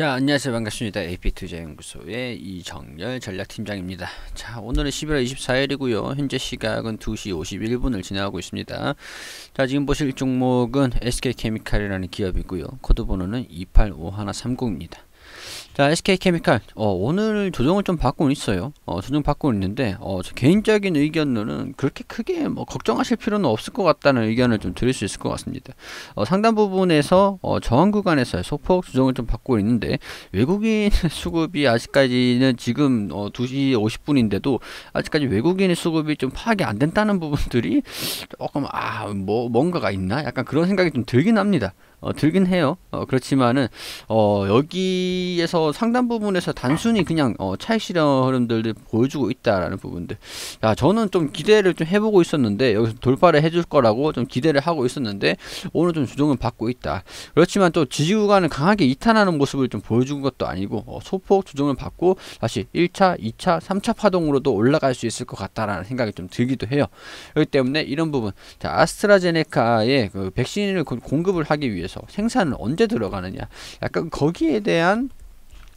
자 안녕하세요 반갑습니다 AP투자연구소의 이정열 전략팀장입니다 자 오늘은 11월 24일이고요 현재 시각은 2시 51분을 지나가고 있습니다 자 지금 보실 종목은 SK케미칼이라는 기업이고요 코드번호는 285130입니다 자 SK케미칼 어, 오늘 조정을 좀 받고 있어요 어, 조정 받고 있는데 어, 개인적인 의견으로는 그렇게 크게 뭐 걱정하실 필요는 없을 것 같다는 의견을 좀 드릴 수 있을 것 같습니다 어, 상단 부분에서 어, 저항 구간에서 소폭 조정을 좀 받고 있는데 외국인 수급이 아직까지는 지금 2시 어, 50분인데도 아직까지 외국인의 수급이 좀 파악이 안 된다는 부분들이 조금 아 뭐 뭔가가 있나 약간 그런 생각이 좀 들긴 합니다 어, 들긴 해요. 어, 그렇지만은 어, 여기에서 상단 부분에서 단순히 그냥 어, 차익 실현 들을 보여주고 있다라는 부분들. 야, 저는 좀 기대를 좀 해보고 있었는데 여기서 돌파를 해줄 거라고 좀 기대를 하고 있었는데 오늘 좀 조정을 받고 있다. 그렇지만 또 지지 구간을 강하게 이탈하는 모습을 좀 보여준 것도 아니고 어, 소폭 조정을 받고 다시 1차, 2차, 3차 파동으로도 올라갈 수 있을 것 같다라는 생각이 좀 들기도 해요. 그렇기 때문에 이런 부분, 자 아스트라제네카의 그 백신을 공급을 하기 위해서 대서 생산은 언제 들어가느냐 약간 거기에 대한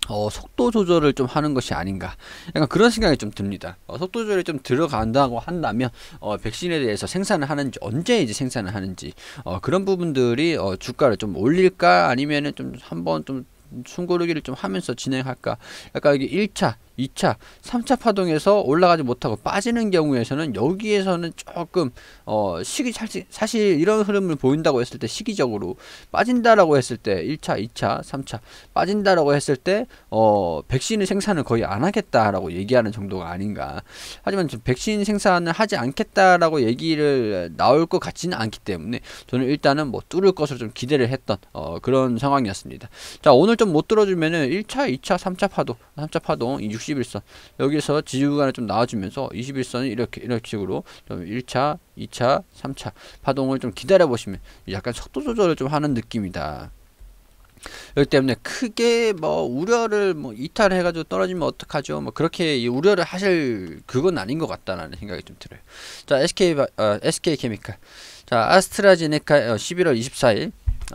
어, 속도 조절을 좀 하는 것이 아닌가 약간 그런 생각이 좀 듭니다 어, 속도 조절이 좀 들어간다고 한다면 어, 백신에 대해서 생산을 하는지 언제 이제 생산을 하는지 어, 그런 부분들이 어, 주가를 좀 올릴까 아니면은 좀 한번 좀 숨고르기를 좀 하면서 진행할까 약간 이게 1차 2차, 3차 파동에서 올라가지 못하고 빠지는 경우에서는 여기에서는 조금 어 시기 사실 이런 흐름을 보인다고 했을 때 시기적으로 빠진다라고 했을 때 1차, 2차, 3차 빠진다라고 했을 때 어 백신 의 생산을 거의 안 하겠다라고 얘기하는 정도가 아닌가. 하지만 백신 생산을 하지 않겠다라고 얘기를 나올 것 같지는 않기 때문에 저는 일단은 뭐 뚫을 것을 좀 기대를 했던 어 그런 상황이었습니다. 자, 오늘 좀 못 들어주면은 1차, 2차, 3차 파동, 3차 파동 6 61선 여기서 지지구간을 좀 나와주면서 21선은 이렇게 이런 식으로 좀 1차 2차 3차 파동을 좀 기다려 보시면 약간 속도 조절을 좀 하는 느낌이다 그렇기 때문에 크게 뭐 우려를 뭐 이탈해가지고 떨어지면 어떡하죠? 뭐 그렇게 우려를 하실 그건 아닌 것 같다라는 생각이 좀 들어요. 자 SK 어, SK 케미칼, 자 아스트라제네카 11월 어, 24일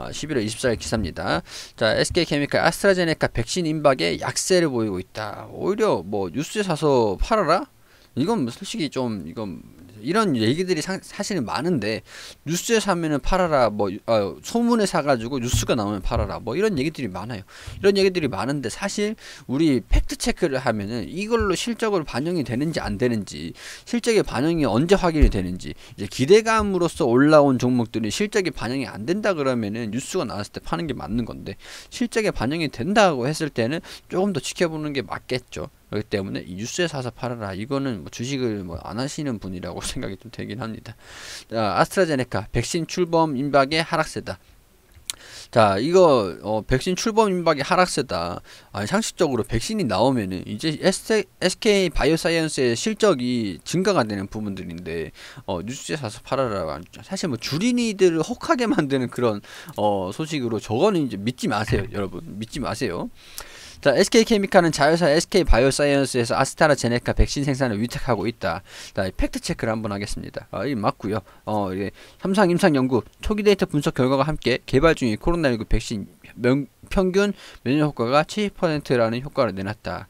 11월 아, 24일 기사입니다. 자, SK케미칼 아스트라제네카 백신 임박에 약세를 보이고 있다. 오히려 뭐 뉴스에 사서 팔아라? 이건 뭐 솔직히 좀 이건 이런 얘기들이 사, 실은 많은데 뉴스에 사면은 팔아라 뭐 아, 소문에 사가지고 뉴스가 나오면 팔아라 뭐 이런 얘기들이 많아요 이런 얘기들이 많은데 사실 우리 팩트 체크를 하면은 이걸로 실적으로 반영이 되는지 안 되는지 실적의 반영이 언제 확인이 되는지 이제 기대감으로써 올라온 종목들이 실적이 반영이 안 된다 그러면은 뉴스가 나왔을 때 파는 게 맞는 건데 실적에 반영이 된다고 했을 때는 조금 더 지켜보는 게 맞겠죠 그렇기 때문에 뉴스에 사서 팔아라. 이거는 뭐 주식을 뭐안 하시는 분이라고 생각이 좀 되긴 합니다. 자, 아스트라제네카 백신 출범 임박의 하락세다. 자 이거 어, 백신 출범 임박이 하락세다 아니, 상식적으로 백신이 나오면은 이제 SK 바이오사이언스의 실적이 증가가 되는 부분들인데 어, 뉴스에 사서 팔아라 사실 뭐 주린이들을 혹하게 만드는 그런 어, 소식으로 저거는 이제 믿지 마세요 여러분 믿지 마세요 자, SK케미칼은 자회사 SK바이오사이언스에서 아스타라제네카 백신 생산을 위탁하고 있다. 자, 팩트 체크를 한번 하겠습니다. 아, 이 맞고요. 어, 예. 삼상 임상 연구 초기 데이터 분석 결과와 함께 개발 중인 코로나19 백신 명, 평균 면역 효과가 70%라는 효과를 내놨다.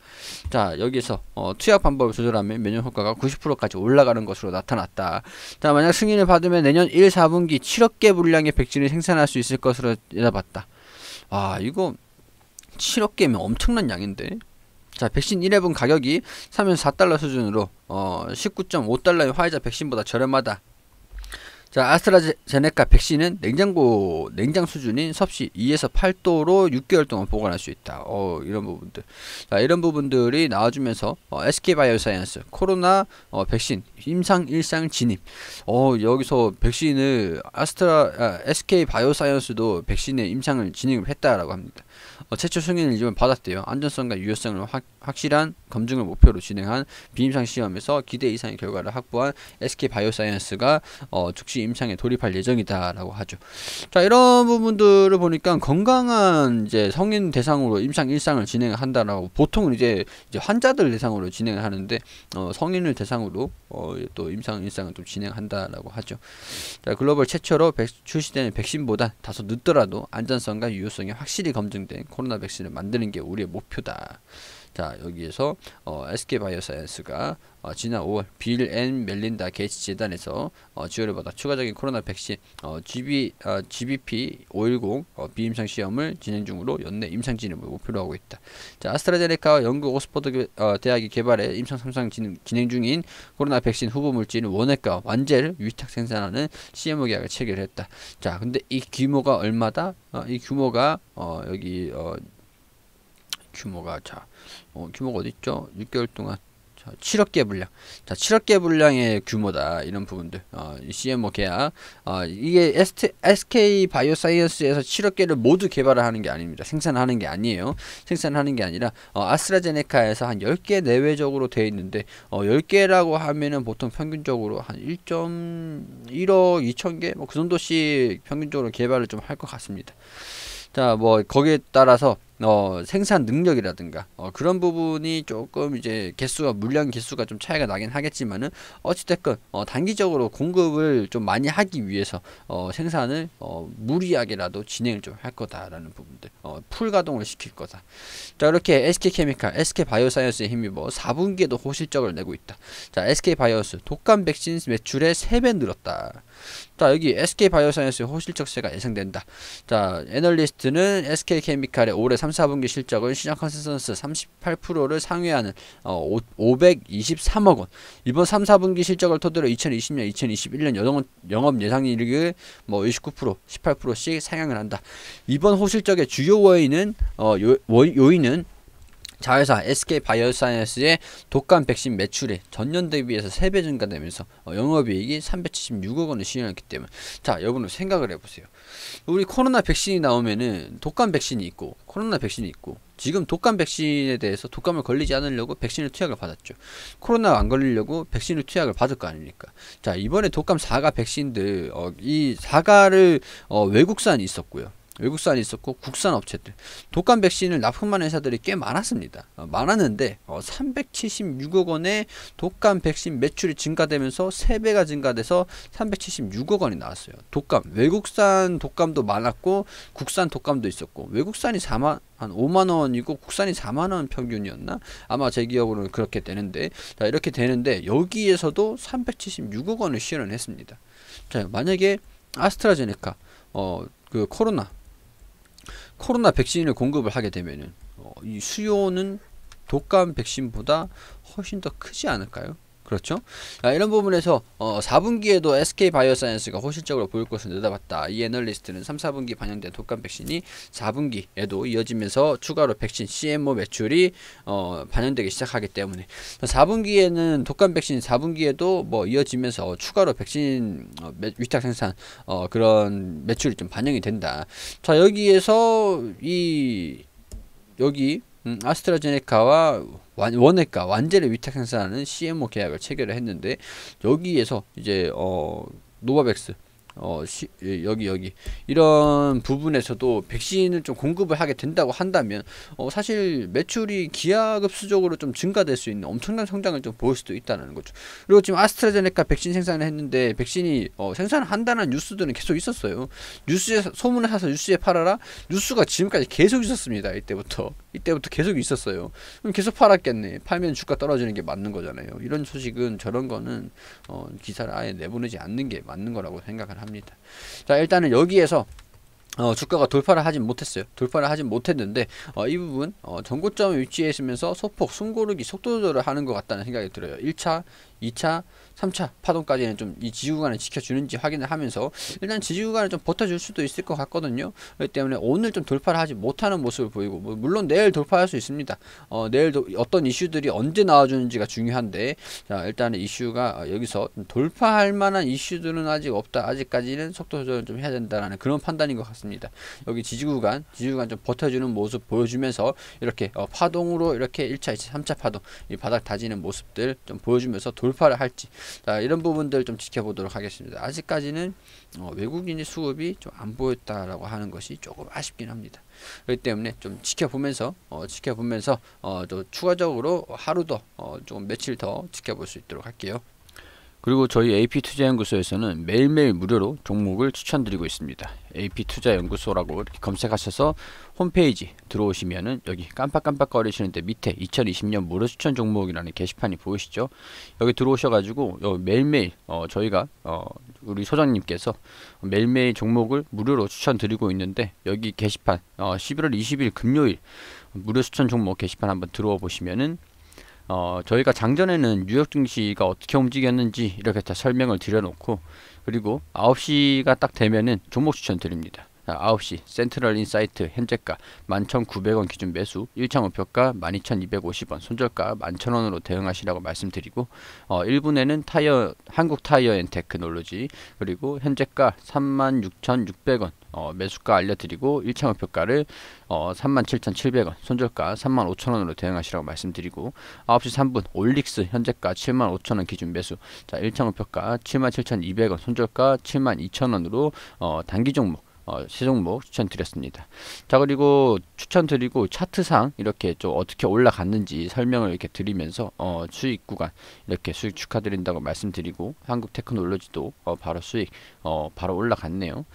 자, 여기서 어, 투약 방법을 조절하면 면역 효과가 90%까지 올라가는 것으로 나타났다. 자, 만약 승인을 받으면 내년 1, 4분기 7억 개 분량의 백신을 생산할 수 있을 것으로 내다봤다 아, 이거 7억 개면 엄청난 양인데 자 백신 1회분 가격이 3에 4달러 수준으로 어 19.5달러의 화이자 백신보다 저렴하다 자, 아스트라제네카 백신은 냉장고 냉장 수준인 섭씨 2에서 8도로 6개월 동안 보관할 수 있다. 어, 이런 부분들. 자, 이런 부분들이 나와주면서 어, SK 바이오사이언스 코로나 어, 백신 임상 일상 진입. 어, 여기서 백신을 아스트라 아, SK 바이오사이언스도 백신의 임상을 진입을 했다라고 합니다. 어, 최초 승인을 이번 받았대요. 안전성과 유효성을 확 확실한 검증을 목표로 진행한 비임상 시험에서 기대 이상의 결과를 확보한 SK 바이오사이언스가 어, 즉시 임상에 돌입할 예정이다라고 하죠. 자 이런 부분들을 보니까 건강한 이제 성인 대상으로 임상 일상을 진행한다라고 보통은 이제, 이제 환자들 대상으로 진행을 하는데 어, 성인을 대상으로 어, 또 임상 일상을 또 진행한다라고 하죠. 자 글로벌 최초로 백, 출시되는 백신보다 다소 늦더라도 안전성과 유효성이 확실히 검증된 코로나 백신을 만드는 게 우리의 목표다. 자 여기에서 어, SK바이오사이언스가 어, 지난 5월 빌 앤 멜린다 게이츠 재단에서 어, 지원을 받아 추가적인 코로나 백신 어, GB, 어, GBP 510 어, 비임상 시험을 진행 중으로 연내 임상 진입을 목표로 하고 있다. 자 아스트라제네카와 영국 오스퍼드 어, 대학이 개발해 임상 3상 진행, 진행 중인 코로나 백신 후보 물질인 원액과 완제를 위탁 생산하는 CMO 계약을 체결했다. 자 근데 이 규모가 얼마다? 어, 이 규모가 어, 여기 어, 규모가 자 어, 규모가 어디 있죠? 6개월 동안 자, 7억 개 분량. 자, 7억 개 분량의 규모다. 이런 부분들. 어, CMO 계약. 뭐 어, 이게 ST, SK 바이오사이언스에서 7억 개를 모두 개발을 하는 게 아닙니다. 생산하는 게 아니에요. 생산하는 게 아니라 어, 아스트라제네카에서 한 10개 내외적으로 돼 있는데 어, 10개라고 하면은 보통 평균적으로 한 1.1억 2천 개뭐 그 정도씩 평균적으로 개발을 좀 할 것 같습니다. 자, 뭐 거기에 따라서 어, 생산 능력이라든가 어, 그런 부분이 조금 이제 개수와 물량 개수가 좀 차이가 나긴 하겠지만은 어찌됐건 어, 단기적으로 공급을 좀 많이 하기 위해서 어, 생산을 어, 무리하게라도 진행을 좀 할 거다라는 부분들 어, 풀 가동을 시킬 거다. 자 이렇게 SK 케미칼, SK 바이오사이언스의 힘입어 4분기에도 뭐 호실적을 내고 있다. 자 SK 바이오스 독감 백신 매출의 3배 늘었다. 자 여기 SK 바이오사이언스의 호실적세가 예상된다. 자 애널리스트는 SK 케미칼의 올해 3 3, 4분기 실적은 시장 컨센서스 38%를 상회하는 어, 523억 원. 이번 3, 4분기 실적을 토대로 2020년, 2021년 여동, 영업 예상이익을 뭐 29%, 18%씩 상향을 한다. 이번 호실적의 주요 원인은 어, 요, 요, 요인은 자회사 SK바이오사이언스의 독감 백신 매출이 전년 대비해서 3배 증가되면서 어, 영업이익이 376억 원을 실현했기 때문에 자 여러분 생각을 해보세요 우리 코로나 백신이 나오면은 독감 백신이 있고 코로나 백신이 있고 지금 독감 백신에 대해서 독감을 걸리지 않으려고 백신을 투약을 받았죠. 코로나 안 걸리려고 백신을 투약을 받을 거 아닙니까? 자, 이번에 독감 4가 백신들, 어, 이 4가를, 어, 외국산이 있었고요. 외국산이 있었고 국산 업체들 독감 백신을 납품한 회사들이 꽤 많았습니다. 어, 많았는데 376억 어, 원의 독감 백신 매출이 증가되면서 3배가 증가돼서 376억 원이 나왔어요. 독감 외국산 독감도 많았고 국산 독감도 있었고 외국산이 4만 한 5만 원이고 국산이 4만 원 평균이었나? 아마 제 기억으로는 그렇게 되는데 자 이렇게 되는데 여기에서도 376억 원을 실현했습니다. 자 만약에 아스트라제네카 어 그 코로나 코로나 백신을 공급을 하게 되면은 어, 이 수요는 독감 백신보다 훨씬 더 크지 않을까요? 그렇죠? 자, 아, 이런 부분에서 어, 4분기에도 SK 바이오사이언스가 호실적으로 보일 것을 내다봤다. 이 애널리스트는 3, 4분기 반영된 독감 백신이 4분기에도 이어지면서 추가로 백신 CMO 매출이 어, 반영되기 시작하기 때문에 4분기에는 독감 백신 이 4분기에도 뭐 이어지면서 추가로 백신 어, 매, 위탁 생산 어, 그런 매출이 좀 반영이 된다. 자 여기에서 이 여기 음, 아스트라제네카와 원액과 완제를 위탁 생산하는 CMO 계약을 체결을 했는데 여기에서 이제 어 노바백스 어, 시, 예, 여기 여기 이런 부분에서도 백신을 좀 공급을 하게 된다고 한다면 어, 사실 매출이 기하급수적으로 좀 증가될 수 있는 엄청난 성장을 좀 보일 수도 있다는 거죠. 그리고 지금 아스트라제네카 백신 생산을 했는데 백신이 어, 생산을 한다는 뉴스들은 계속 있었어요. 뉴스에 소문을 사서 뉴스에 팔아라 뉴스가 지금까지 계속 있었습니다. 이때부터 이때부터 계속 있었어요. 그럼 계속 팔았겠네. 팔면 주가 떨어지는 게 맞는 거잖아요. 이런 소식은 저런 거는 어, 기사를 아예 내보내지 않는 게 맞는 거라고 생각을 합니다. 합니다. 자 일단은 여기에서 어, 주가가 돌파를 하진 못했어요. 돌파를 하진 못했는데 어, 이 부분 어, 전고점 위치에 있으면서 소폭 숨고르기 속도 조절을 하는 것 같다는 생각이 들어요. 1차 2차, 3차 파동까지는 좀 이 지지구간을 지켜주는지 확인을 하면서 일단 지지구간을 좀 버텨줄 수도 있을 것 같거든요. 그렇기 때문에 오늘 좀 돌파를 하지 못하는 모습을 보이고 뭐 물론 내일 돌파할 수 있습니다. 어, 내일 어떤 이슈들이 언제 나와주는지가 중요한데 자 일단은 이슈가 어, 여기서 돌파할 만한 이슈들은 아직 없다. 아직까지는 속도 조절을 좀 해야 된다라는 그런 판단인 것 같습니다. 여기 지지구간, 지지구간 좀 버텨주는 모습 보여주면서 이렇게 어, 파동으로 이렇게 1차, 2차, 3차 파동 이 바닥 다지는 모습들 좀 보여주면서 돌 돌파를 할지 자, 이런 부분들 좀 지켜보도록 하겠습니다. 아직까지는 어, 외국인의 수급이 좀 안 보였다라고 하는 것이 조금 아쉽긴 합니다. 그렇기 때문에 좀 지켜보면서 어, 지켜보면서 어, 또 추가적으로 하루 더좀 어, 며칠 더 지켜볼 수 있도록 할게요. 그리고 저희 AP투자연구소에서는 매일매일 무료로 종목을 추천드리고 있습니다. AP투자연구소라고 검색하셔서 홈페이지 들어오시면은 여기 깜빡깜빡거리시는데 밑에 2020년 무료 추천 종목이라는 게시판이 보이시죠? 여기 들어오셔가지고 여기 매일매일 어 저희가 어 우리 소장님께서 매일매일 종목을 무료로 추천드리고 있는데 여기 게시판 어 11월 20일 금요일 무료 추천 종목 게시판 한번 들어와 보시면은 어, 저희가 장전에는 뉴욕 증시가 어떻게 움직였는지 이렇게 다 설명을 드려놓고 그리고 9시가 딱 되면은 종목 추천드립니다. 9시 센트럴 인사이트 현재가 11,900원 기준 매수 1차 목표가 12,250원 손절가 11,000원으로 대응하시라고 말씀드리고 어, 1분에는 타이어 한국 타이어 앤 테크놀로지 그리고 현재가 36,600원 어, 매수가 알려드리고 1차 목표가를 어, 37,700원 손절가 35,000원으로 대응하시라고 말씀드리고 9시 3분 올릭스 현재가 75,000원 기준 매수 자 1차 목표가 77,200원 손절가 72,000원으로 어, 단기 종목 어, 세 종목 추천드렸습니다. 자 그리고 추천드리고 차트상 이렇게 좀 어떻게 올라갔는지 설명을 이렇게 드리면서 어, 수익 구간 이렇게 수익 축하드린다고 말씀드리고 한국 테크놀로지도 어, 바로 수익 어, 바로 올라갔네요.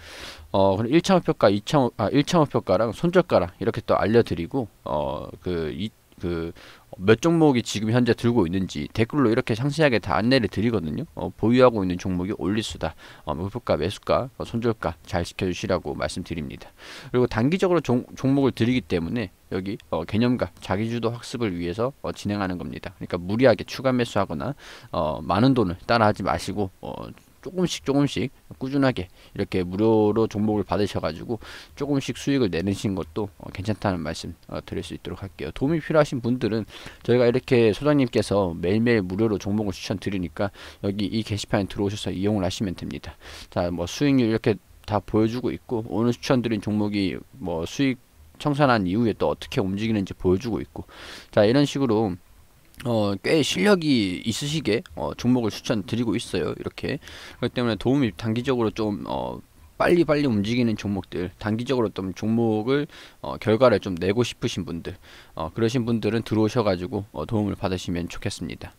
어, 그럼 1차 목표가, 2차, 아, 1차 목표가랑 손절가랑 이렇게 또 알려드리고, 어, 그, 그몇 종목이 지금 현재 들고 있는지 댓글로 이렇게 상세하게 다 안내를 드리거든요. 어, 보유하고 있는 종목이 올리수다, 어, 목표가, 매수가, 어, 손절가 잘 지켜주시라고 말씀드립니다. 그리고 단기적으로 종, 종목을 드리기 때문에 여기 어, 개념과 자기주도 학습을 위해서 어, 진행하는 겁니다. 그러니까 무리하게 추가 매수하거나 어, 많은 돈을 따라하지 마시고 어, 조금씩 조금씩 꾸준하게 이렇게 무료로 종목을 받으셔가지고 조금씩 수익을 내는 것도 어, 괜찮다는 말씀 어, 드릴 수 있도록 할게요. 도움이 필요하신 분들은 저희가 이렇게 소장님께서 매일매일 무료로 종목을 추천드리니까 여기 이 게시판에 들어오셔서 이용을 하시면 됩니다. 자, 뭐 수익률 이렇게 다 보여주고 있고 오늘 추천드린 종목이 뭐 수익 청산한 이후에 또 어떻게 움직이는지 보여주고 있고 자 이런 식으로 어, 꽤 실력이 있으시게 어, 종목을 추천드리고 있어요. 이렇게 그렇기 때문에 도움이 단기적으로 좀 어, 빨리 빨리 움직이는 종목들 단기적으로 좀 종목을 어, 결과를 좀 내고 싶으신 분들 어, 그러신 분들은 들어오셔가지고 어, 도움을 받으시면 좋겠습니다.